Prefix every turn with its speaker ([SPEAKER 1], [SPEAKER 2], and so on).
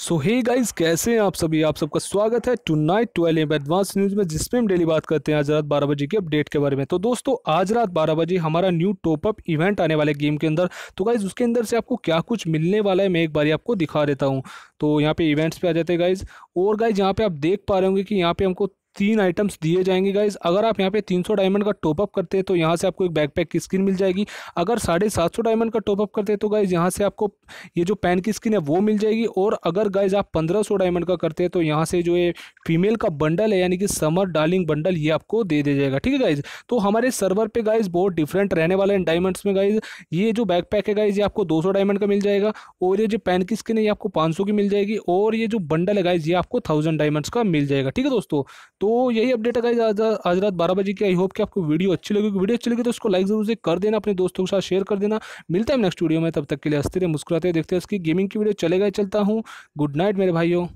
[SPEAKER 1] सो hey guys कैसे हैं आप सभी आप सबका स्वागत है tonight twelve advance news में जिसमें हम डेली बात करते हैं आज रात बारह बजे के अपडेट के बारे में तो दोस्तों आज रात बारह बजे हमारा न्यू टॉपअप इवेंट आने वाला है गेम के अंदर तो गाइज उसके अंदर से आपको क्या कुछ मिलने वाला है मैं एक बार आपको दिखा देता हूँ तो यहाँ पे इवेंट्स पे आ जाते हैं गाइज और गाइज यहाँ पे आप देख पा रहे होंगे कि यहाँ पे हमको तीन आइटम्स दिए जाएंगे गाइज अगर आप यहाँ पे 300 डायमंड का टॉपअप करते हैं तो यहाँ से आपको एक बैकपैक की स्किन मिल जाएगी अगर साढ़े सात सौ डायमंड का टॉपअप करते हैं तो गाइज यहाँ से आपको ये जो पैन की स्किन है वो मिल जाएगी और अगर गाइज आप पंद्रह सौ डायमंड का करते हैं तो यहाँ से जो ये फीमेल का बंडल है यानी कि समर डार्लिंग बंडल ये आपको दे दिया जाएगा ठीक है गाइज तो हमारे सर्वर पर गाइज बहुत डिफरेंट रहने वाला है डायमंड्स में गाइज ये जो बैकपैक है गाइज ये आपको दो डायमंड का मिल जाएगा और ये जो पैन की स्किन है ये आपको पाँच की मिल जाएगी और ये जो बंडल है गाइज ये आपको थाउजेंड डायमंड्स का मिल जाएगा ठीक है दोस्तों तो तो यही अपडेट है आज, आज रात बारह बजे की आई होप कि आपको वीडियो अच्छी लगी वीडियो अच्छी लगी तो उसको लाइक जरूर से कर देना अपने दोस्तों के साथ शेयर कर देना मिलता है नेक्स्ट वीडियो में तब तक के लिए हंसते रहे मुस्कुराते देखते हैं उसकी गेमिंग की वीडियो चलेगा चलता हूँ गुड नाइट मेरे भाइयों